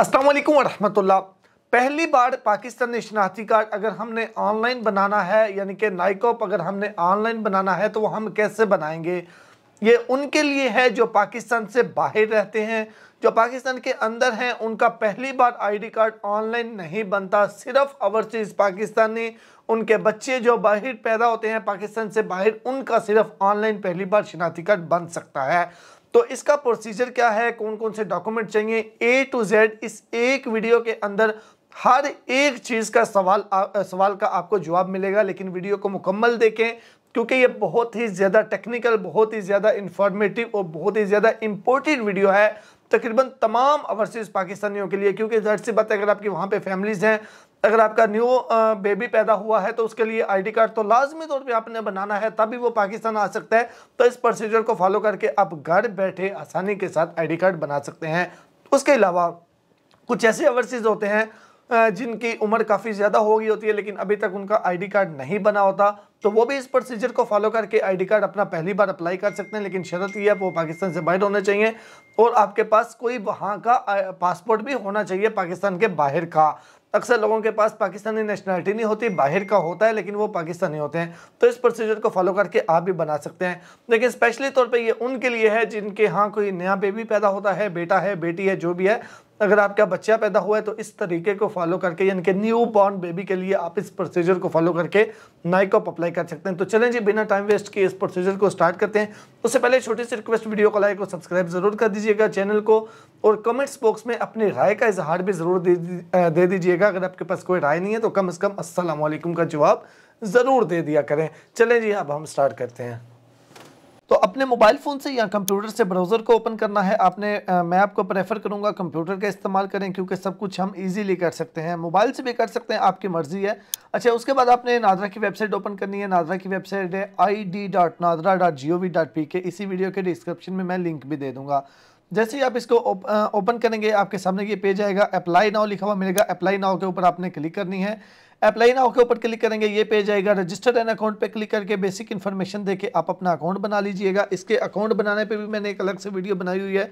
असलकम वालेकुम वरहमतुल्लाह पहली बार पाकिस्तान शनाख्ती कार्ड अगर हमने ऑनलाइन बनाना है यानी कि नाइकॉप अगर हमने ऑनलाइन बनाना है तो वो हम कैसे बनाएंगे ये उनके लिए है जो पाकिस्तान से बाहर रहते हैं जो पाकिस्तान के अंदर हैं उनका पहली बार आईडी कार्ड ऑनलाइन नहीं बनता सिर्फ ओवरसीज़ पाकिस्तानी उनके बच्चे जो बाहर पैदा होते हैं पाकिस्तान से बाहर उनका सिर्फ ऑनलाइन पहली बार शनाख्ती कार्ड बन सकता है तो इसका प्रोसीजर क्या है कौन कौन से डॉक्यूमेंट चाहिए ए टू जेड इस एक वीडियो के अंदर हर एक चीज़ का सवाल आ, सवाल का आपको जवाब मिलेगा लेकिन वीडियो को मुकम्मल देखें क्योंकि ये बहुत ही ज़्यादा टेक्निकल बहुत ही ज़्यादा इंफॉर्मेटिव और बहुत ही ज़्यादा इम्पोर्टेंट वीडियो है तकरीबन तमाम ओवरसीज़ पाकिस्तानियों के लिए क्योंकि जहर सी बात है अगर आपकी वहाँ पे फैमिलीज़ हैं अगर आपका न्यू बेबी पैदा हुआ है तो उसके लिए आईडी कार्ड तो लाजमी तौर पे आपने बनाना है तभी वो पाकिस्तान आ सकता है तो इस प्रोसीजर को फॉलो करके आप घर बैठे आसानी के साथ आईडी कार्ड बना सकते हैं उसके अलावा कुछ ऐसे ओवरसीज़ होते हैं जिनकी उम्र काफ़ी ज़्यादा हो गई होती है लेकिन अभी तक उनका आईडी कार्ड नहीं बना होता तो वो भी इस प्रोसीजर को फॉलो करके आईडी कार्ड अपना पहली बार अप्लाई कर सकते हैं लेकिन शर्त यह है वो पाकिस्तान से बाहर होना चाहिए और आपके पास कोई वहाँ का पासपोर्ट भी होना चाहिए पाकिस्तान के बाहर का अक्सर लोगों के पास पाकिस्तानी नेशनलिटी नहीं होती बाहर का होता है लेकिन वो पाकिस्तानी होते हैं तो इस प्रोसीजर को फॉलो करके आप भी बना सकते हैं लेकिन स्पेशली तौर पे ये उनके लिए है जिनके यहाँ कोई नया बेबी पैदा होता है बेटा है बेटी है जो भी है अगर आपका बच्चा पैदा हुआ है तो इस तरीके को फॉलो करके यानी कि न्यू बॉर्न बेबी के लिए आप इस प्रोसीजर को फॉलो करके नाइकॉप अप्लाई कर सकते हैं तो चलें जी बिना टाइम वेस्ट किए इस प्रोसीजर को स्टार्ट करते हैं उससे पहले छोटी सी रिक्वेस्ट वीडियो को लाइक और सब्सक्राइब जरूर कर दीजिएगा चैनल को और कमेंट्स बॉक्स में अपनी राय का इजहार भी ज़रूर दे दीजिएगा अगर आपके पास कोई राय नहीं है तो कम अज़ कम असलम का जवाब ज़रूर दे दिया करें चलें जी अब हम स्टार्ट करते हैं तो अपने मोबाइल फ़ोन से या कंप्यूटर से ब्राउज़र को ओपन करना है आपने आ, मैं आपको प्रेफर करूँगा कंप्यूटर का इस्तेमाल करें क्योंकि सब कुछ हम इजीली कर सकते हैं मोबाइल से भी कर सकते हैं आपकी मर्ज़ी है अच्छा उसके बाद आपने नादरा की वेबसाइट ओपन करनी है नादरा की वेबसाइट है I D dot NADRA dot G O V dot P K इसी वीडियो के डिस्क्रिप्शन में मैं लिंक भी दे दूँगा जैसे ही आप इसको ओपन करेंगे आपके सामने ये पेज आएगा अप्लाई नाव लिखा हुआ मिलेगा अप्लाई नाव के ऊपर आपने क्लिक करनी है अप्लाई नाउ के ऊपर क्लिक करेंगे ये पेज आएगा रजिस्टर्ड एन अकाउंट पे क्लिक करके बेसिक इन्फॉर्मेशन देके आप अपना अकाउंट बना लीजिएगा इसके अकाउंट बनाने पे भी मैंने एक अलग से वीडियो बनाई हुई है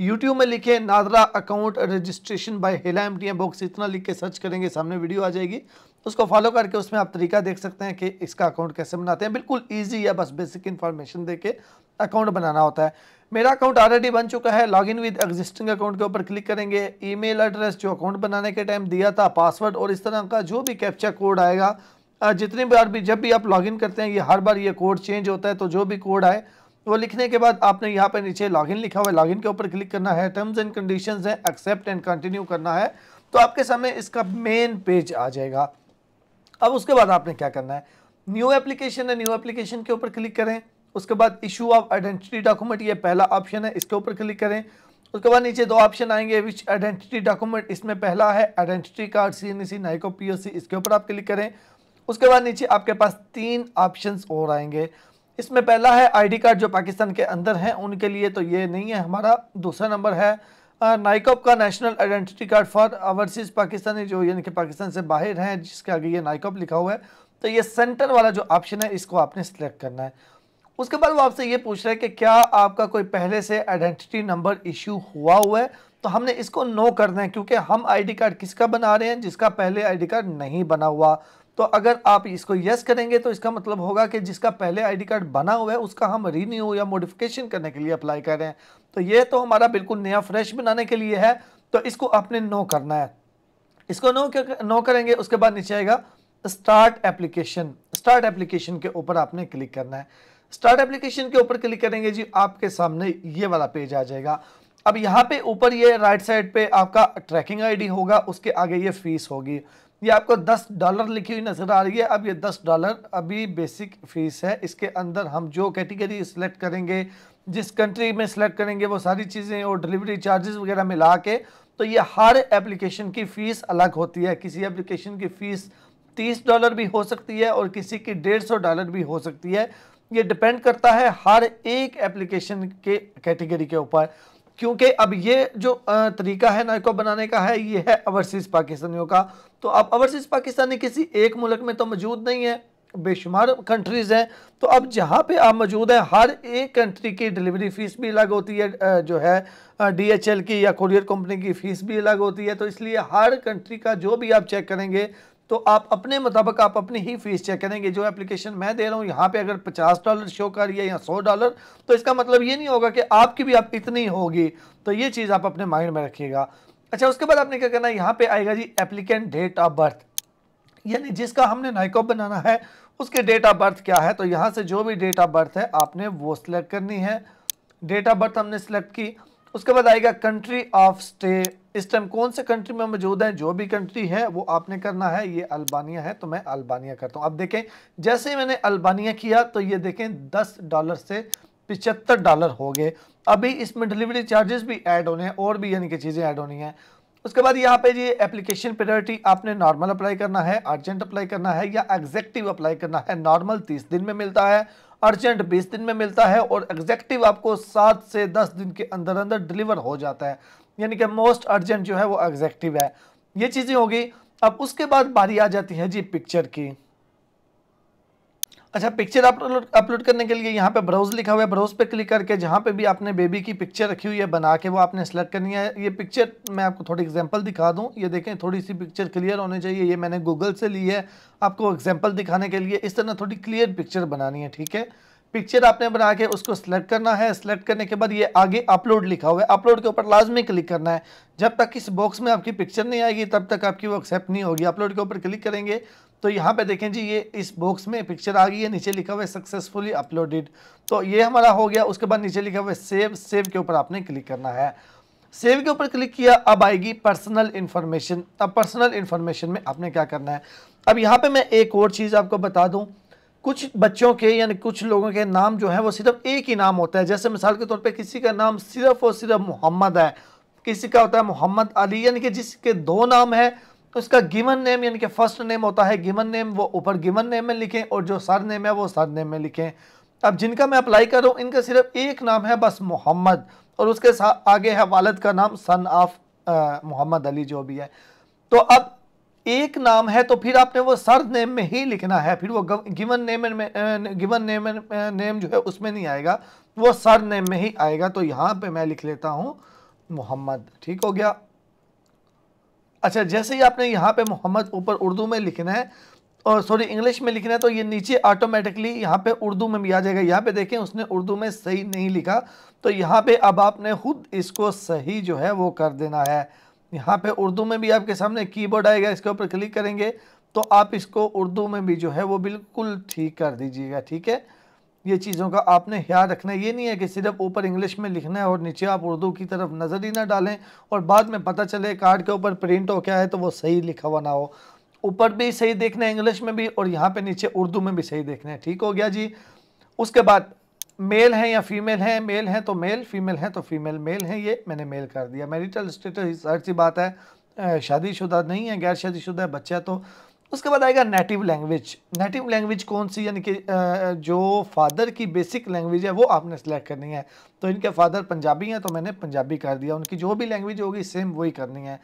यूट्यूब में लिखे नादरा अकाउंट रजिस्ट्रेशन बाय हेला एम टी बॉक्स इतना लिख के सर्च करेंगे सामने वीडियो आ जाएगी उसको फॉलो करके उसमें आप तरीका देख सकते हैं कि इसका अकाउंट कैसे बनाते हैं बिल्कुल ईजी है बस बेसिक इन्फॉर्मेशन दे के अकाउंट बनाना होता है मेरा अकाउंट ऑलरेडी बन चुका है log in with existing account के ऊपर क्लिक करेंगे ईमेल एड्रेस जो अकाउंट बनाने के टाइम दिया था पासवर्ड और इस तरह का जो भी कैप्चा कोड आएगा जितनी बार भी जब भी आप लॉगिन करते हैं ये हर बार ये कोड चेंज होता है तो जो भी कोड आए वो लिखने के बाद आपने यहाँ पर नीचे लॉगिन लिखा हुआ है लॉगिन के ऊपर क्लिक करना है टर्म्स एंड कंडीशंस है एक्सेप्ट एंड कंटिन्यू करना है तो आपके सामने इसका मेन पेज आ जाएगा अब उसके बाद आपने क्या करना है न्यू एप्लीकेशन है न्यू एप्लीकेशन के ऊपर क्लिक करें उसके बाद इशू ऑफ आइडेंटिटी डॉक्यूमेंट ये पहला ऑप्शन है इसके ऊपर क्लिक करें उसके बाद नीचे दो ऑप्शन आएंगे विच आइडेंटिटी डॉक्यूमेंट इसमें पहला है identity card C N C NICOP इसके ऊपर आप क्लिक करें उसके बाद नीचे आपके पास तीन ऑप्शन और आएंगे इसमें पहला है आईडी कार्ड जो पाकिस्तान के अंदर हैं उनके लिए तो ये नहीं है हमारा दूसरा नंबर है नाइकॉप का national identity card for overseas Pakistani जो यानी कि पाकिस्तान से बाहर हैं जिसके आगे ये नाइकॉप लिखा हुआ है तो ये सेंटर वाला जो ऑप्शन है इसको आपने सेलेक्ट करना है उसके बाद वो आपसे ये पूछ रहे हैं कि क्या आपका कोई पहले से आइडेंटिटी नंबर इशू हुआ हुआ है तो हमने इसको नो करना है क्योंकि हम आईडी कार्ड किसका बना रहे हैं जिसका पहले आईडी कार्ड नहीं बना हुआ तो अगर आप इसको यस करेंगे तो इसका मतलब होगा कि जिसका पहले आईडी कार्ड बना हुआ है उसका हम रीन्यू या मोडिफिकेशन करने के लिए अप्लाई कर रहे हैं तो ये तो हमारा बिल्कुल नया फ्रेश बनाने के लिए है तो इसको आपने नो करना है इसको नो कर, नो करेंगे उसके बाद नीचे आएगा स्टार्ट एप्लीकेशन स्टार्ट एप्लीकेशन के ऊपर आपने क्लिक करना है स्टार्ट एप्लीकेशन के ऊपर क्लिक करेंगे जी आपके सामने ये वाला पेज आ जाएगा अब यहाँ पे ऊपर ये राइट साइड पे आपका ट्रैकिंग आईडी होगा उसके आगे ये फीस होगी ये आपको 10 डॉलर लिखी हुई नज़र आ रही है अब ये 10 डॉलर अभी बेसिक फीस है इसके अंदर हम जो कैटेगरी सिलेक्ट करेंगे जिस कंट्री में सिलेक्ट करेंगे वो सारी चीज़ें और डिलीवरी चार्जेस वगैरह मिला के तो ये हर एप्लीकेशन की फ़ीस अलग होती है किसी एप्लीकेशन की फ़ीस तीस डॉलर भी हो सकती है और किसी की डेढ़ सौ डॉलर भी हो सकती है ये डिपेंड करता है हर एक एप्लीकेशन के कैटेगरी के ऊपर क्योंकि अब ये जो तरीका है नाइको बनाने का है ये है अवरसीज़ पाकिस्तानियों का तो अब अवरसीज़ पाकिस्तानी किसी एक मुल्क में तो मौजूद नहीं है बेशुमार कंट्रीज़ हैं तो अब जहाँ पे आप मौजूद हैं हर एक कंट्री की डिलीवरी फ़ीस भी अलग होती है जो है डीएचएल की या कोरियर कंपनी की फ़ीस भी अलग होती है तो इसलिए हर कंट्री का जो भी आप चेक करेंगे तो आप अपने मुताबिक आप अपनी ही फीस चेक करेंगे जो एप्लीकेशन मैं दे रहा हूँ यहाँ पे अगर पचास डॉलर शो कर रही है या सौ डॉलर तो इसका मतलब ये नहीं होगा कि आपकी भी आप इतनी होगी तो ये चीज़ आप अपने माइंड में रखिएगा अच्छा उसके बाद आपने क्या करना है यहाँ पे आएगा जी एप्लीकेंट डेट ऑफ बर्थ यानी जिसका हमने नाइकॉप बनाना है उसके डेट ऑफ बर्थ क्या है तो यहाँ से जो भी डेट ऑफ बर्थ है आपने वो सिलेक्ट करनी है डेट ऑफ बर्थ हमने सिलेक्ट की उसके बाद आएगा कंट्री ऑफ स्टे इस टाइम कौन से कंट्री में मौजूद हैं जो भी कंट्री है वो आपने करना है ये अल्बानिया है तो मैं अल्बानिया करता हूँ अब देखें जैसे ही मैंने अल्बानिया किया तो ये देखें दस डॉलर से पिचहत्तर डॉलर हो गए अभी इसमें डिलीवरी चार्जेस भी ऐड होने हैं और भी यानी कि चीज़ें ऐड होनी हैं उसके बाद यहाँ पे ये एप्लीकेशन प्रायोरिटी आपने नॉर्मल अप्लाई करना है अर्जेंट अप्लाई करना है या एग्जेक्टिव अप्लाई करना है नॉर्मल तीस दिन में मिलता है अर्जेंट बीस दिन में मिलता है और एग्जैक्टिव आपको सात से दस दिन के अंदर अंदर डिलीवर हो जाता है यानी कि मोस्ट अर्जेंट जो है वो एग्जैक्टिव है ये चीज़ें होगी अब उसके बाद बारी आ जाती है जी पिक्चर की अच्छा पिक्चर अपलोड अपलोड करने के लिए यहाँ पे ब्राउज लिखा हुआ है ब्राउज पे क्लिक करके जहाँ पे भी आपने बेबी की पिक्चर रखी हुई है बना के वो आपने सेलेक्ट करनी है ये पिक्चर मैं आपको थोड़ी एग्जांपल दिखा दूँ ये देखें थोड़ी सी पिक्चर क्लियर होनी चाहिए ये मैंने गूगल से ली है आपको एग्जाम्पल दिखाने के लिए इस तरह थोड़ी क्लियर पिक्चर बनानी है ठीक है पिक्चर आपने बना के उसको सेलेक्ट करना है सेलेक्ट करने के बाद ये आगे अपलोड लिखा हुआ है अपलोड के ऊपर लाजमी क्लिक करना है जब तक इस बॉक्स में आपकी पिक्चर नहीं आएगी तब तक आपकी वो एक्सेप्ट नहीं होगी अपलोड के ऊपर क्लिक करेंगे तो यहाँ पे देखें जी ये इस बॉक्स में पिक्चर आ गई है नीचे लिखा हुआ है सक्सेसफुली अपलोडेड तो ये हमारा हो गया उसके बाद नीचे लिखा हुआ है सेव सेव के ऊपर आपने क्लिक करना है सेव के ऊपर क्लिक किया अब आएगी पर्सनल इन्फॉर्मेशन अब पर्सनल इन्फॉर्मेशन में आपने क्या करना है अब यहाँ पे मैं एक और चीज़ आपको बता दूँ कुछ बच्चों के यानी कुछ लोगों के नाम जो है वो सिर्फ एक ही नाम होता है जैसे मिसाल के तौर पर किसी का नाम सिर्फ और सिर्फ मोहम्मद है किसी का होता है मोहम्मद अली यानी कि जिसके दो नाम है उसका गिवन नेम यानी कि फर्स्ट नेम होता है गिवन नेम वो ऊपर गिवन नेम में लिखें और जो सर नेम है वो सर नेम में लिखें अब जिनका मैं अप्लाई कर रहा हूँ इनका सिर्फ एक नाम है बस मोहम्मद और उसके साथ आगे है वालद का नाम सन ऑफ मोहम्मद अली जो भी है तो अब एक नाम है तो फिर आपने वो सर नेम में ही लिखना है फिर वो गिवन नेम में गिवन नेम नेम जो है उसमें नहीं आएगा वो सर नेम में ही आएगा तो यहाँ पे मैं लिख लेता हूँ मोहम्मद ठीक हो गया अच्छा जैसे ही आपने यहाँ पे मोहम्मद ऊपर उर्दू में लिखना है और सॉरी इंग्लिश में लिखना है तो ये नीचे ऑटोमेटिकली यहाँ पे उर्दू में भी आ जाएगा यहाँ पे देखें उसने उर्दू में सही नहीं लिखा तो यहाँ पे अब आपने खुद इसको सही जो है वो कर देना है यहाँ पे उर्दू में भी आपके सामने कीबोर्ड आएगा इसके ऊपर क्लिक करेंगे तो आप इसको उर्दू में भी जो है वो बिल्कुल ठीक कर दीजिएगा ठीक है ये चीज़ों का आपने ख्याल रखना है ये नहीं है कि सिर्फ ऊपर इंग्लिश में लिखना है और नीचे आप उर्दू की तरफ नज़र ही ना डालें और बाद में पता चले कार्ड के ऊपर प्रिंट हो क्या है तो वो सही लिखा हुआ ना हो ऊपर भी सही देखना है इंग्लिश में भी और यहाँ पे नीचे उर्दू में भी सही देखना है ठीक हो गया जी उसके बाद मेल है या फीमेल हैं मेल हैं तो मेल फीमेल हैं तो फीमेल मेल है ये मैंने मेल कर दिया मेरिटल स्टेटस हर सी बात है शादीशुदा नहीं है गैर शादीशुदा है बच्चा तो उसके बाद आएगा नेटिव लैंग्वेज नेटिव लैंग्वेज कौन सी यानी कि जो फादर की बेसिक लैंग्वेज है वो आपने सेलेक्ट करनी है तो इनके फादर पंजाबी हैं तो मैंने पंजाबी कर दिया उनकी जो भी लैंग्वेज होगी सेम वही करनी है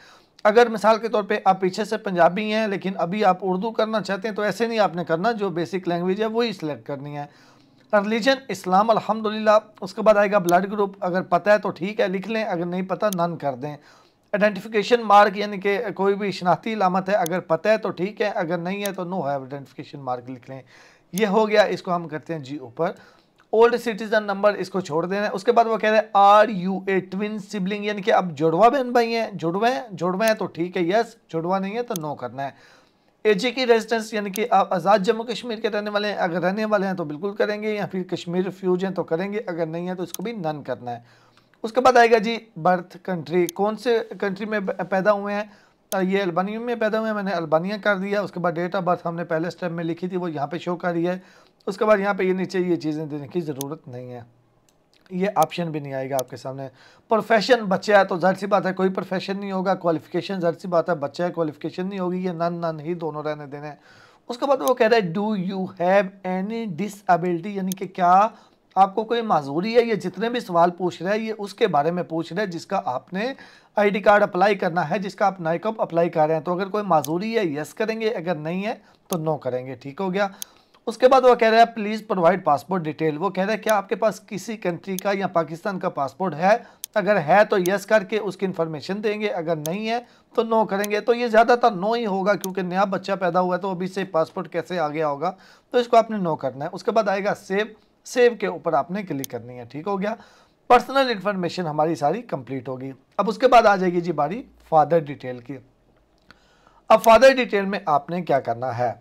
अगर मिसाल के तौर पे आप पीछे से पंजाबी हैं लेकिन अभी आप उर्दू करना चाहते हैं तो ऐसे नहीं आपने करना जो बेसिक लैंग्वेज है वही सिलेक्ट करनी है रिलीजन इस्लाम अलहमदिल्ला उसके बाद आएगा ब्लड ग्रुप अगर पता है तो ठीक है लिख लें अगर नहीं पता नन कर दें आइडेंटिफिकेशन मार्क यानी कि कोई भी शनाख्ती इलामत है अगर पता है तो ठीक है अगर नहीं है तो नो है आइडेंटिफिकेशन मार्क लिख लें ये हो गया इसको हम करते हैं जी ऊपर ओल्ड सिटीजन नंबर इसको छोड़ देना उसके बाद वो कह रहे हैं are you a twin sibling यानी कि अब जुड़वा बहन भाई हैं जुड़वा हैं जुड़वा हैं तो ठीक है यस जुड़वा नहीं है तो नो करना है एजे की रेजिडेंस यानी कि आप आज़ाद जम्मू कश्मीर के रहने वाले हैं अगर रहने वाले हैं तो बिल्कुल करेंगे या फिर कश्मीर रिफ्यूज हैं तो करेंगे अगर नहीं है तो इसको भी नन करना है उसके बाद आएगा जी बर्थ कंट्री कौन से कंट्री में पैदा हुए हैं ये अल्बानिया में पैदा हुए हैं मैंने अल्बानिया कर दिया उसके बाद डेट ऑफ बर्थ हमने पहले स्टेप में लिखी थी वो यहाँ पे शो कर रही है उसके बाद यहाँ पे ये यह नीचे ये चीज़ें देने की ज़रूरत नहीं है ये ऑप्शन भी नहीं आएगा आपके सामने प्रोफेशन बच्चा है तो जहर सी बात है कोई प्रोफेशन नहीं होगा क्वालिफिकेशन ज़हर सी बात है बच्चा है क्वालिफिकेशन नहीं होगी ये नन नन ही दोनों रहने देने उसके बाद वो कह रहे हैं do you have any disability यानी कि क्या आपको कोई माजूरी है ये जितने भी सवाल पूछ रहे हैं ये उसके बारे में पूछ रहे हैं जिसका आपने आईडी कार्ड अप्लाई करना है जिसका आप नाइकअप अप्लाई कर रहे हैं तो अगर कोई माजूरी है यस करेंगे अगर नहीं है तो नो करेंगे ठीक हो गया उसके बाद वो कह रहा है प्लीज़ प्रोवाइड पासपोर्ट डिटेल वो कह रहा है क्या आपके पास किसी कंट्री का या पाकिस्तान का पासपोर्ट है अगर है तो यस करके उसकी इन्फॉर्मेशन देंगे अगर नहीं है तो नो करेंगे तो ये ज़्यादातर नो ही होगा क्योंकि नया बच्चा पैदा हुआ है तो अभी से पासपोर्ट कैसे आ गया होगा तो इसको आपने नो करना है उसके बाद आएगा सेव सेव के ऊपर आपने क्लिक करनी है ठीक हो गया पर्सनल इन्फॉर्मेशन हमारी सारी कंप्लीट होगी अब उसके बाद आ जाएगी जी बारी फादर डिटेल की अब फादर डिटेल में आपने क्या करना है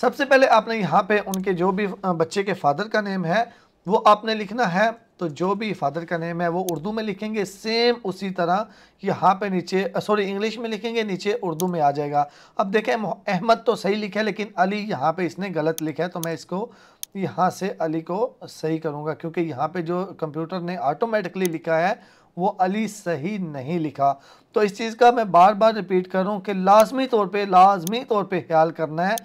सबसे पहले आपने यहाँ पे उनके जो भी बच्चे के फादर का नेम है वो आपने लिखना है तो जो भी फादर का नेम है वो उर्दू में लिखेंगे सेम उसी तरह यहाँ पे नीचे सॉरी इंग्लिश में लिखेंगे नीचे उर्दू में आ जाएगा अब देखें अहमद तो सही लिखा है लेकिन अली यहाँ पे इसने गलत लिखा है तो मैं इसको यहाँ से अली को सही करूँगा क्योंकि यहाँ पे जो कंप्यूटर ने ऑटोमेटिकली लिखा है वो अली सही नहीं लिखा तो इस चीज़ का मैं बार बार रिपीट करूँ कि लाजमी तौर पे लाजमी तौर पे ख्याल करना है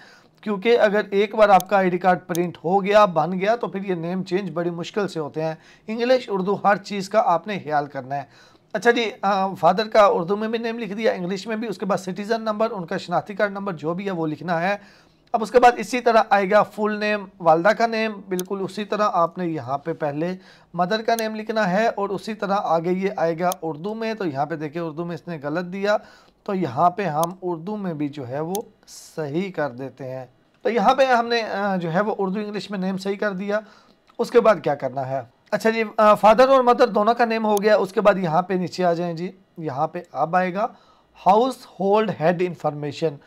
क्योंकि अगर एक बार आपका आईडी कार्ड प्रिंट हो गया बन गया तो फिर ये नेम चेंज बड़ी मुश्किल से होते हैं इंग्लिश उर्दू हर चीज़ का आपने ख्याल करना है अच्छा जी आ, फादर का उर्दू में भी नेम लिख दिया इंग्लिश में भी उसके बाद सिटीज़न नंबर उनका शनाख्ती कार्ड नंबर जो भी है वो लिखना है अब उसके बाद इसी तरह आएगा फुल नेम वालदा का नेम बिल्कुल उसी तरह आपने यहाँ पे पहले मदर का नेम लिखना है और उसी तरह आगे ये आएगा उर्दू में तो यहाँ पे देखिए उर्दू में इसने गलत दिया तो यहाँ पे हम उर्दू में भी जो है वो सही कर देते हैं तो यहाँ पे हमने जो है वो उर्दू इंग्लिश में नेम सही कर दिया उसके बाद क्या करना है अच्छा जी फादर और मदर दोनों का नेम हो गया उसके बाद यहाँ पे नीचे आ जाए जी यहाँ पे अब आएगा हाउस होल्ड हेड इंफॉर्मेशन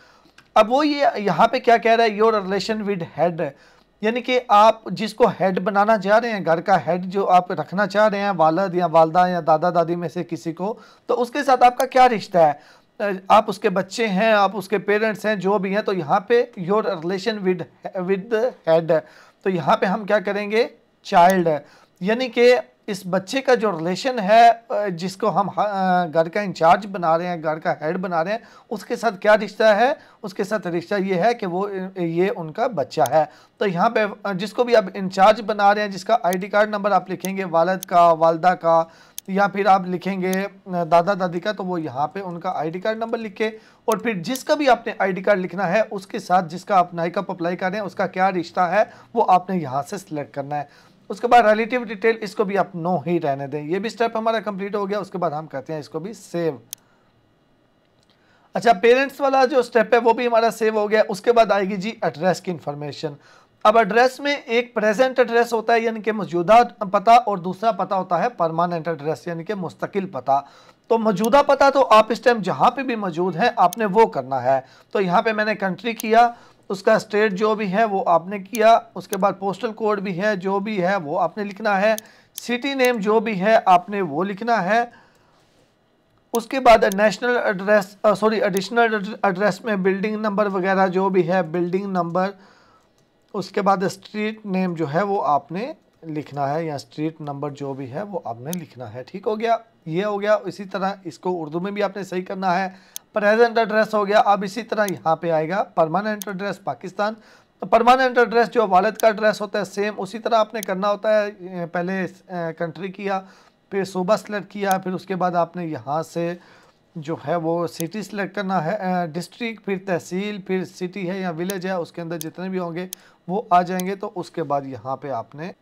अब वो ये यहाँ पे क्या कह रहा है योर रिलेशन विद हेड यानी कि आप जिसको हेड बनाना चाह रहे हैं घर का हेड जो आप रखना चाह रहे हैं वालद या वालदा या दादा दादी में से किसी को तो उसके साथ आपका क्या रिश्ता है आप उसके बच्चे हैं आप उसके पेरेंट्स हैं जो भी हैं तो यहाँ पे your relation with with head तो यहाँ पे हम क्या करेंगे चाइल्ड यानी कि इस बच्चे का जो रिलेशन है जिसको हम घर का इंचार्ज बना रहे हैं घर का हेड बना रहे हैं उसके साथ क्या रिश्ता है उसके साथ रिश्ता ये है कि वो ये उनका बच्चा है तो यहाँ पे जिसको भी आप इंचार्ज बना रहे हैं जिसका आईडी कार्ड नंबर आप लिखेंगे वालद का वालदा का या फिर आप लिखेंगे दादा दादी का तो वो यहाँ पे उनका आईडी कार्ड नंबर लिख के और फिर जिसका भी आपने आईडी कार्ड लिखना है उसके साथ जिसका आप नाइकअप अप्लाई कर रहे हैं उसका क्या रिश्ता है वो आपने यहाँ से सिलेक्ट करना है उसके बाद रिलेटिव डिटेल इसको भी आप नो ही रहने दें ये भी स्टेप हमारा कंप्लीट हो गया उसके बाद हम कहते हैं इसको भी सेव अच्छा पेरेंट्स वाला जो स्टेप है वो भी हमारा सेव हो गया उसके बाद आएगी जी एड्रेस की इंफॉर्मेशन अब एड्रेस में एक प्रेजेंट एड्रेस होता है यानी कि मौजूदा पता और दूसरा पता होता है परमानेंट एड्रेस यानी कि मुस्तकिल पता तो मौजूदा पता तो आप इस टाइम जहां पे भी मौजूद हैं आपने वो करना है तो यहाँ पे मैंने कंट्री किया उसका स्टेट जो भी है वो आपने किया उसके बाद पोस्टल कोड भी है जो भी है वो आपने लिखना है सिटी नेम जो भी है आपने वो लिखना है उसके बाद national address sorry additional address में बिल्डिंग नंबर वगैरह जो भी है बिल्डिंग नंबर उसके बाद स्ट्रीट नेम जो है वो आपने लिखना है या स्ट्रीट नंबर जो भी है वो आपने लिखना है ठीक हो गया ये हो गया इसी तरह इसको उर्दू में भी आपने सही करना है प्रेजेंट एड्रेस हो गया अब इसी तरह यहाँ पे आएगा परमानेंट एड्रेस पाकिस्तान तो परमानेंट एड्रेस जो वालद का एड्रेस होता है सेम उसी तरह आपने करना होता है पहले कंट्री किया फिर सूबा सेलेक्ट किया फिर उसके बाद आपने यहाँ से जो है वो सिटी सेलेक्ट करना है डिस्ट्रिक्ट फिर तहसील फिर सिटी है या विलेज है उसके अंदर जितने भी होंगे वो आ जाएंगे तो उसके बाद यहाँ पे आपने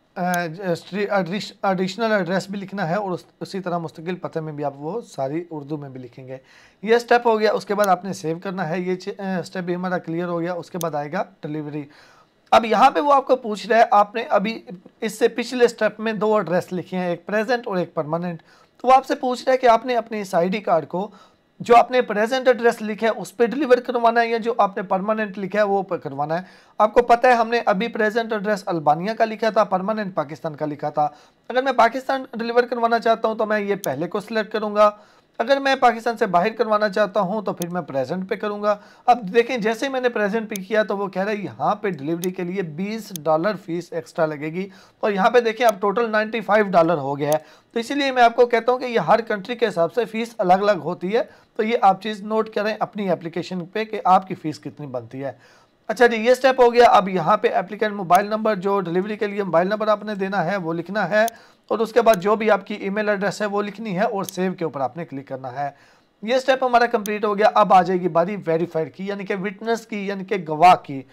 एडिशनल एड्रेस भी लिखना है और उस, उसी तरह मुस्तकिल पते में भी आप वो सारी उर्दू में भी लिखेंगे ये स्टेप हो गया उसके बाद आपने सेव करना है ये स्टेप भी हमारा क्लियर हो गया उसके बाद आएगा डिलीवरी अब यहाँ पे वो आपको पूछ रहा है आपने अभी इससे पिछले स्टेप में दो एड्रेस लिखे हैं एक प्रेजेंट और एक परमानेंट तो वो आपसे पूछ रहा है कि आपने अपने इस आई कार्ड को जो आपने प्रेजेंट एड्रेस लिखा है उस पर डिलीवर करवाना है या जो आपने परमानेंट लिखा है वो पर करवाना है आपको पता है हमने अभी प्रेजेंट एड्रेस अल्बानिया का लिखा था परमानेंट पाकिस्तान का लिखा था अगर मैं पाकिस्तान डिलीवर करवाना चाहता हूँ तो मैं ये पहले को सिलेक्ट करूँगा अगर मैं पाकिस्तान से बाहर करवाना चाहता हूं तो फिर मैं प्रेजेंट पे करूंगा अब देखें जैसे ही मैंने प्रेजेंट पे किया तो वो कह रहा है यहाँ पे डिलीवरी के लिए 20 डॉलर फीस एक्स्ट्रा लगेगी और यहाँ पे देखें अब टोटल 95 डॉलर हो गया है तो इसीलिए मैं आपको कहता हूँ कि ये हर कंट्री के हिसाब से फ़ीस अलग अलग होती है तो ये आप चीज़ नोट करें अपनी एप्लीकेशन पर कि आपकी फ़ीस कितनी बनती है अच्छा जी ये स्टेप हो गया अब यहाँ पे एप्लीकेंट मोबाइल नंबर जो डिलीवरी के लिए मोबाइल नंबर आपने देना है वो लिखना है और उसके बाद जो भी आपकी ईमेल एड्रेस है वो लिखनी है और सेव के ऊपर आपने क्लिक करना है ये स्टेप हमारा कंप्लीट हो गया अब आ जाएगी बारी वेरीफाइड की यानी कि विटनेस की यानी कि गवाह की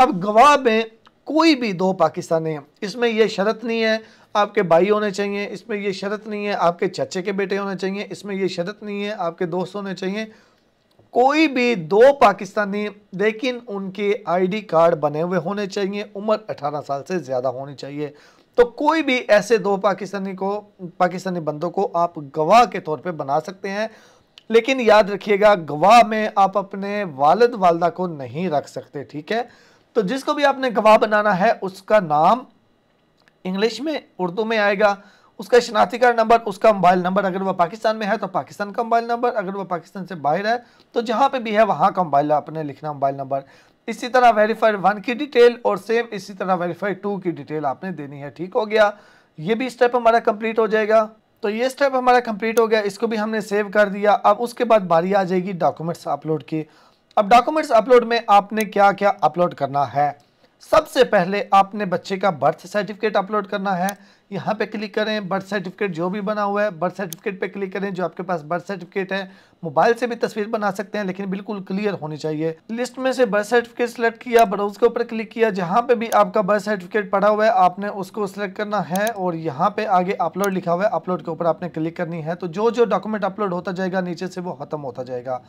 अब गवाह में कोई भी दो पाकिस्तानी इसमें यह शर्त नहीं है आपके भाई होने चाहिए इसमें यह शर्त नहीं है आपके चचे के बेटे होने चाहिए इसमें यह शर्त नहीं है आपके दोस्त होने चाहिए कोई भी दो पाकिस्तानी लेकिन उनके आईडी कार्ड बने हुए होने चाहिए उम्र 18 साल से ज़्यादा होनी चाहिए तो कोई भी ऐसे दो पाकिस्तानी को पाकिस्तानी बंदों को आप गवाह के तौर पे बना सकते हैं लेकिन याद रखिएगा गवाह में आप अपने वालद वालदा को नहीं रख सकते ठीक है तो जिसको भी आपने गवाह बनाना है उसका नाम इंग्लिश में उर्दू में आएगा उसका कार्ड नंबर उसका मोबाइल नंबर अगर वह पाकिस्तान में है तो पाकिस्तान का मोबाइल नंबर अगर वह पाकिस्तान से बाहर है तो जहाँ पे भी है वहाँ का मोबाइल अपने लिखना मोबाइल नंबर इसी तरह वेरीफाइड वन की डिटेल और सेम इसी तरह वेरीफाइड टू की डिटेल आपने देनी है ठीक हो गया ये भी स्टेप हमारा कंप्लीट हो जाएगा तो ये स्टेप हमारा कंप्लीट हो गया इसको भी हमने सेव कर दिया अब उसके बाद बारी आ जाएगी डॉक्यूमेंट्स अपलोड की अब डॉक्यूमेंट्स अपलोड में आपने क्या क्या अपलोड करना है सबसे पहले आपने बच्चे का बर्थ सर्टिफिकेट अपलोड करना है यहाँ पे क्लिक करें बर्थ सर्टिफिकेट जो भी बना हुआ है बर्थ सर्टिफिकेट पे क्लिक करें जो आपके पास बर्थ सर्टिफिकेट है मोबाइल से भी तस्वीर बना सकते हैं लेकिन बिल्कुल क्लियर होनी चाहिए लिस्ट में से बर्थ सर्टिफिकेट सेलेक्ट किया ब्राउज के ऊपर क्लिक किया जहाँ पे भी आपका बर्थ सर्टिफिकेट पड़ा हुआ है आपने उसको सिलेक्ट करना है और यहाँ पे आगे अपलोड लिखा हुआ है अपलोड के ऊपर आपने क्लिक करनी है तो जो जो डॉक्यूमेंट अपलोड होता जाएगा नीचे से वो खत्म होता जाएगा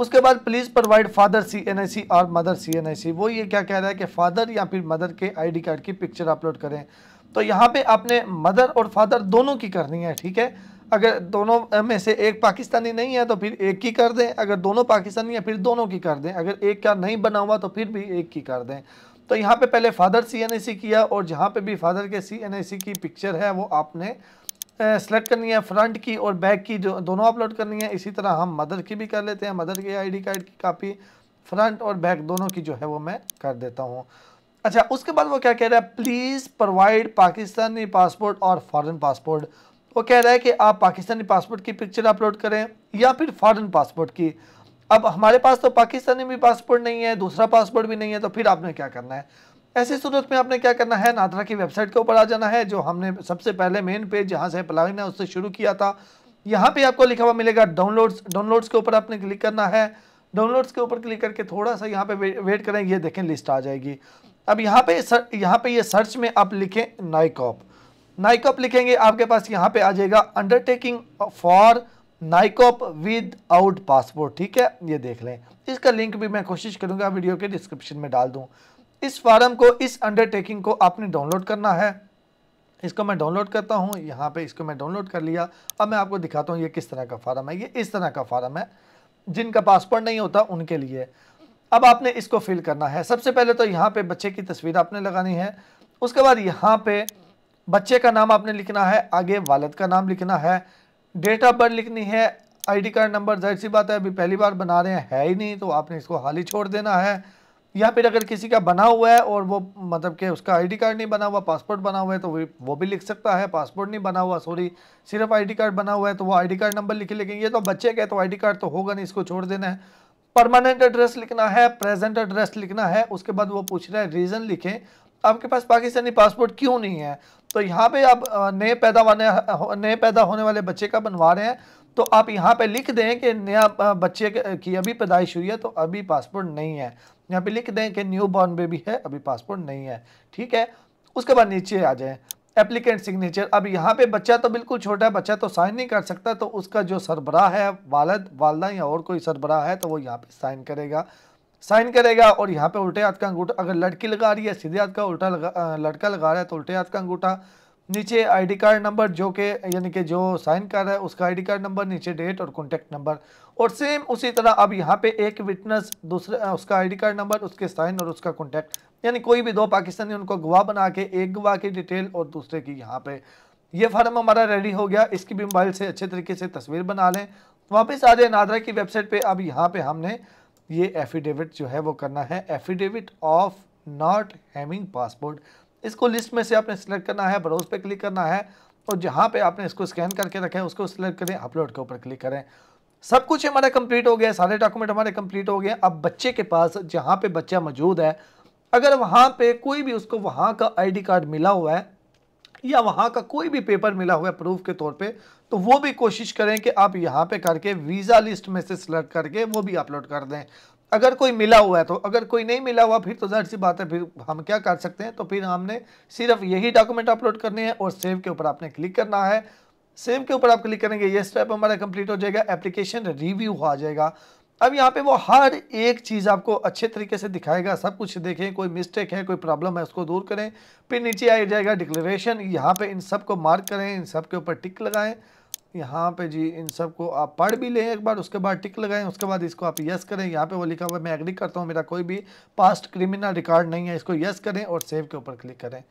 उसके बाद please provide father C N I C और मदर सी एन आई सी वो ये क्या कह रहा है कि फादर या फिर मदर के आईडी कार्ड की पिक्चर अपलोड करें तो यहाँ पे आपने मदर और फादर दोनों की करनी है ठीक है अगर दोनों में से एक पाकिस्तानी नहीं है तो फिर एक की कर दें अगर दोनों पाकिस्तानी है फिर दोनों की कर दें अगर एक का नहीं बना हुआ तो फिर भी एक की कर दें तो यहाँ पे पहले फादर सी एन आई सी किया और जहाँ पे भी फादर के सी एन आई सी की पिक्चर है वो आपने सेलेक्ट करनी है फ्रंट की और बैक की जो दोनों अपलोड करनी है इसी तरह हम मदर की भी कर लेते हैं मदर की आईडी कार्ड की कापी फ्रंट और बैक दोनों की जो है वो मैं कर देता हूँ अच्छा उसके बाद वो क्या कह रहा है प्लीज़ प्रोवाइड पाकिस्तानी पासपोर्ट और फॉरन पासपोर्ट वो कह रहा है कि आप पाकिस्तानी पासपोर्ट की पिक्चर अपलोड करें या फिर फ़ॉरन पासपोर्ट की अब हमारे पास तो पाकिस्तानी भी पासपोर्ट नहीं है दूसरा पासपोर्ट भी नहीं है तो फिर आपने क्या करना है ऐसी सूरत में आपने क्या करना है नादरा की वेबसाइट के ऊपर आ जाना है जो हमने सबसे पहले मेन पेज जहाँ से प्लगइन है उससे शुरू किया था यहाँ पे आपको लिखा हुआ मिलेगा डाउनलोड्स डाउनलोड्स के ऊपर आपने क्लिक करना है डाउनलोड्स के ऊपर क्लिक करके थोड़ा सा यहाँ पे वेट करें ये देखें लिस्ट आ जाएगी अब यहाँ पे सर, यहाँ पे ये सर्च में आप लिखें नाइकॉप नाइकॉप लिखेंगे आपके पास यहाँ पे आ जाएगा undertaking for NICOP without passport ठीक है ये देख लें इसका लिंक भी मैं कोशिश करूँगा वीडियो के डिस्क्रिप्शन में डाल दूँ इस फार्म को इस अंडरटेकिंग को आपने डाउनलोड करना है इसको मैं डाउनलोड करता हूँ यहाँ पे इसको मैं डाउनलोड कर लिया अब मैं आपको दिखाता हूँ ये किस तरह का फार्म है ये इस तरह का फॉर्म है जिनका पासपोर्ट नहीं होता उनके लिए अब आपने इसको फिल करना है सबसे पहले तो यहाँ पे बच्चे की तस्वीर आपने लगानी है उसके बाद यहाँ पे बच्चे का नाम आपने लिखना है आगे वालद का नाम लिखना है डेट ऑफ बर्थ लिखनी है आईडी कार्ड नंबर जाहिर सी बात है अभी पहली बार बना रहे हैं है ही नहीं तो आपने इसको हाल ही छोड़ देना है या फिर अगर किसी का बना हुआ है और वो मतलब कि उसका आईडी कार्ड नहीं बना हुआ पासपोर्ट बना हुआ है तो वो भी लिख सकता है पासपोर्ट नहीं बना हुआ सॉरी सिर्फ आईडी कार्ड बना हुआ है तो वो आईडी कार्ड नंबर लिखे लेकिन ये तो बच्चे का तो आईडी कार्ड तो होगा नहीं इसको छोड़ देना है परमानेंट एड्रेस लिखना है प्रेजेंट एड्रेस लिखना है उसके बाद वो पूछ रहे हैं रीज़न लिखें आपके पास पाकिस्तानी पासपोर्ट क्यों नहीं है तो यहाँ पर आप नए पैदा नए पैदा होने वाले बच्चे का बनवा रहे हैं तो आप यहाँ पर लिख दें कि नया बच्चे की अभी पैदाइश हुई है तो अभी पासपोर्ट नहीं है यहाँ पे लिख दें कि न्यू बॉर्न बेबी है अभी पासपोर्ट नहीं है ठीक है उसके बाद नीचे आ जाए एप्लीकेंट सिग्नेचर अब यहाँ पे बच्चा तो बिल्कुल छोटा है बच्चा तो साइन नहीं कर सकता तो उसका जो सरबराह है वालद वालदा या और कोई सरबराह है तो वो यहाँ पे साइन करेगा साइन करेगा और यहाँ पे उल्टे हाथ का अंगूठा अगर लड़की लगा रही है सीधे हाथ का उल्टा लगा लड़का लगा रहा है तो उल्टे हाथ का अंगूठा नीचे आईडी कार्ड नंबर जो के यानी कि जो साइन कर रहा है उसका आईडी कार्ड नंबर नीचे डेट और कॉन्टैक्ट नंबर और सेम उसी तरह अब यहाँ पे एक विटनेस दूसरा उसका आईडी कार्ड नंबर उसके साइन और उसका कॉन्टैक्ट यानी कोई भी दो पाकिस्तानी उनको गवाह बना के एक गवाह की डिटेल और दूसरे की यहाँ पे ये फार्म हमारा रेडी हो गया इसकी भी मोबाइल से अच्छे तरीके से तस्वीर बना लें वापस आ जाए नादरा की वेबसाइट पर अब यहाँ पर हमने ये एफिडेविट जो है वो करना है affidavit of not having passport इसको लिस्ट में से आपने सेलेक्ट करना है ब्राउज पे क्लिक करना है और जहाँ पे आपने इसको स्कैन करके रखा है उसको सिलेक्ट करें अपलोड के ऊपर क्लिक करें सब कुछ हमारा कंप्लीट हो गया सारे डॉक्यूमेंट हमारे कंप्लीट हो गए अब बच्चे के पास जहाँ पे बच्चा मौजूद है अगर वहाँ पे कोई भी उसको वहाँ का आईडी कार्ड मिला हुआ है या वहाँ का कोई भी पेपर मिला हुआ है प्रूफ के तौर पर तो वो भी कोशिश करें कि आप यहाँ पे करके वीज़ा लिस्ट में से सिलेक्ट करके वो भी अपलोड कर दें अगर कोई मिला हुआ है तो अगर कोई नहीं मिला हुआ फिर तो जाहिर सी बात है फिर हम क्या कर सकते हैं तो फिर हमने सिर्फ यही डॉक्यूमेंट अपलोड करने हैं और सेव के ऊपर आपने क्लिक करना है सेव के ऊपर आप क्लिक करेंगे ये स्टेप हमारा कंप्लीट हो जाएगा एप्लीकेशन रिव्यू आ जाएगा अब यहाँ पे वो हर एक चीज़ आपको अच्छे तरीके से दिखाएगा सब कुछ देखें कोई मिस्टेक है कोई प्रॉब्लम है उसको दूर करें फिर नीचे आ जाएगा डिक्लेरेशन यहाँ पे इन सब को मार्क करें इन सब के ऊपर टिक लगाएं यहाँ पे जी इन सब को आप पढ़ भी लें एक बार उसके बाद टिक लगाएं उसके बाद इसको आप यस करें यहाँ पे वो लिखा हुआ है मैं एग्री करता हूँ मेरा कोई भी पास्ट क्रिमिनल रिकॉर्ड नहीं है इसको यस करें और सेव के ऊपर क्लिक करें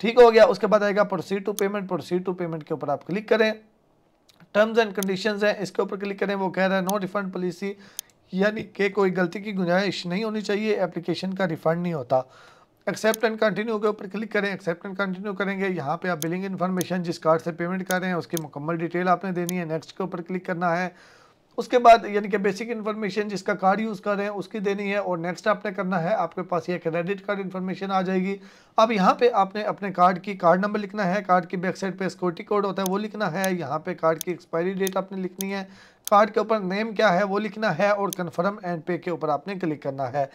ठीक हो गया उसके बाद आएगा proceed to payment proceed to payment के ऊपर आप क्लिक करें टर्म्स एंड कंडीशन है इसके ऊपर क्लिक करें वो कह रहा है नो रिफंड पॉलिसी यानी कि कोई गलती की गुंजाइश नहीं होनी चाहिए एप्लीकेशन का रिफंड नहीं होता एक्सेप्ट एंड कंटिन्यू के ऊपर क्लिक करें एक्सेप्ट एंड कंटिन्यू करेंगे यहाँ पे आप बिलिंग इन्फॉर्मेशन जिस कार्ड से पेमेंट कर रहे हैं उसकी मुकम्मल डिटेल आपने देनी है नेक्स्ट के ऊपर क्लिक करना है उसके बाद यानी कि बेसिक इन्फॉर्मेशन जिसका कार्ड यूज़ कर रहे हैं उसकी देनी है और नेक्स्ट आपने करना है आपके पास ये क्रेडिट कार्ड इन्फॉर्मेशन आ जाएगी अब यहाँ पे आपने अपने कार्ड की कार्ड नंबर लिखना है कार्ड की बैक साइड पे सिक्योरिटी कोड होता है वो लिखना है यहाँ पे कार्ड की एक्सपायरी डेट आपने लिखनी है कार्ड के ऊपर नेम क्या है वो लिखना है और कन्फर्म एंड पे के ऊपर आपने क्लिक करना है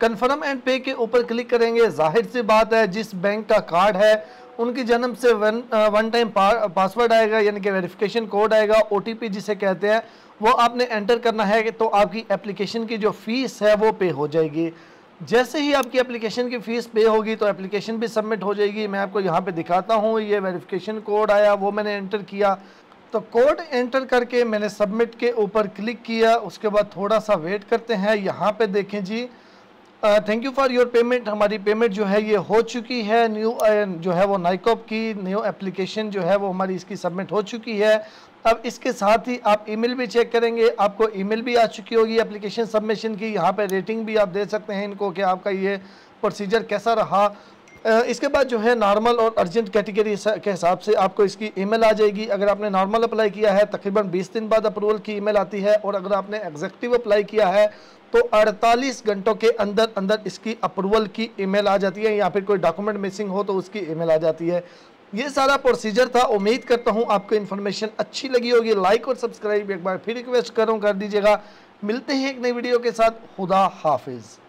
कन्फर्म एंड पे के ऊपर क्लिक करेंगे जाहिर सी बात है जिस बैंक का कार्ड है उनकी जन्म से वन वन टाइम पासवर्ड आएगा यानी कि वेरिफिकेशन कोड आएगा ओ जिसे कहते हैं वो आपने एंटर करना है तो आपकी एप्लीकेशन की जो फ़ीस है वो पे हो जाएगी जैसे ही आपकी एप्लीकेशन की फ़ीस पे होगी तो एप्लीकेशन भी सबमिट हो जाएगी मैं आपको यहाँ पे दिखाता हूँ ये वेरिफिकेशन कोड आया वो मैंने एंटर किया तो कोड एंटर करके मैंने सबमिट के ऊपर क्लिक किया उसके बाद थोड़ा सा वेट करते हैं यहाँ पे देखें जी thank you for your payment हमारी पेमेंट जो है ये हो चुकी है न्यू uh, जो है वो नाइकॉप की न्यू एप्लीकेशन जो है वो हमारी इसकी सबमिट हो चुकी है अब इसके साथ ही आप ईमेल भी चेक करेंगे आपको ईमेल भी आ चुकी होगी एप्लीकेशन सबमिशन की यहाँ पे रेटिंग भी आप दे सकते हैं इनको कि आपका ये प्रोसीजर कैसा रहा इसके बाद जो है नॉर्मल और अर्जेंट कैटेगरी के हिसाब से आपको इसकी ईमेल आ जाएगी अगर आपने नॉर्मल अप्लाई किया है तकरीबन 20 दिन बाद अप्रूवल की ईमेल आती है और अगर आपने एग्जेक्टिव अप्लाई किया है तो 48 घंटों के अंदर अंदर इसकी अप्रूवल की ईमेल आ जाती है या फिर कोई डॉक्यूमेंट मिसिंग हो तो उसकी ई आ जाती है ये सारा प्रोसीजर था उम्मीद करता हूँ आपको इन्फॉर्मेशन अच्छी लगी होगी लाइक और सब्सक्राइब एक बार फिर रिक्वेस्ट करूँ कर दीजिएगा मिलते हैं एक नई वीडियो के साथ खुदा हाफिज़